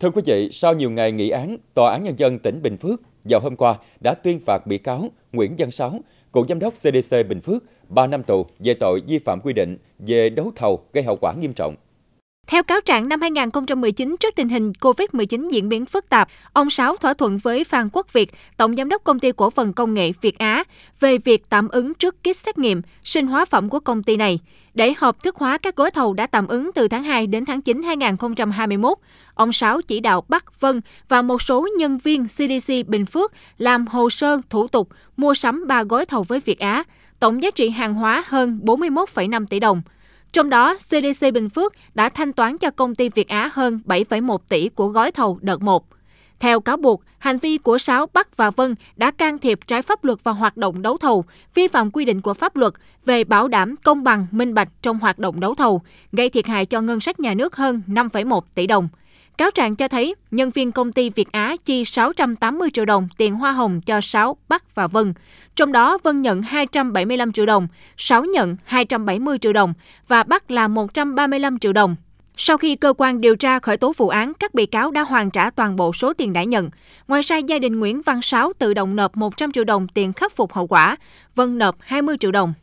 Thưa quý vị, sau nhiều ngày nghị án, Tòa án Nhân dân tỉnh Bình Phước vào hôm qua đã tuyên phạt bị cáo Nguyễn Văn Sáu, cựu giám đốc CDC Bình Phước, 3 năm tù về tội vi phạm quy định về đấu thầu gây hậu quả nghiêm trọng. Theo cáo trạng năm 2019, trước tình hình COVID-19 diễn biến phức tạp, ông Sáu thỏa thuận với Phan Quốc Việt, tổng giám đốc công ty cổ phần công nghệ Việt Á, về việc tạm ứng trước kit xét nghiệm, sinh hóa phẩm của công ty này. Để hợp thức hóa các gói thầu đã tạm ứng từ tháng 2 đến tháng 9 2021, ông Sáu chỉ đạo Bắc Vân và một số nhân viên CDC Bình Phước làm hồ sơ thủ tục mua sắm 3 gói thầu với Việt Á, tổng giá trị hàng hóa hơn 41,5 tỷ đồng. Trong đó, CDC Bình Phước đã thanh toán cho công ty Việt Á hơn 7,1 tỷ của gói thầu đợt 1. Theo cáo buộc, hành vi của Sáu, Bắc và Vân đã can thiệp trái pháp luật vào hoạt động đấu thầu, vi phạm quy định của pháp luật về bảo đảm công bằng, minh bạch trong hoạt động đấu thầu, gây thiệt hại cho ngân sách nhà nước hơn 5,1 tỷ đồng. Cáo trạng cho thấy nhân viên công ty Việt Á chi 680 triệu đồng tiền hoa hồng cho Sáu, Bắc và Vân. Trong đó Vân nhận 275 triệu đồng, Sáu nhận 270 triệu đồng và Bắc là 135 triệu đồng. Sau khi cơ quan điều tra khởi tố vụ án, các bị cáo đã hoàn trả toàn bộ số tiền đã nhận. Ngoài ra, gia đình Nguyễn Văn Sáu tự động nộp 100 triệu đồng tiền khắc phục hậu quả, Vân nộp 20 triệu đồng.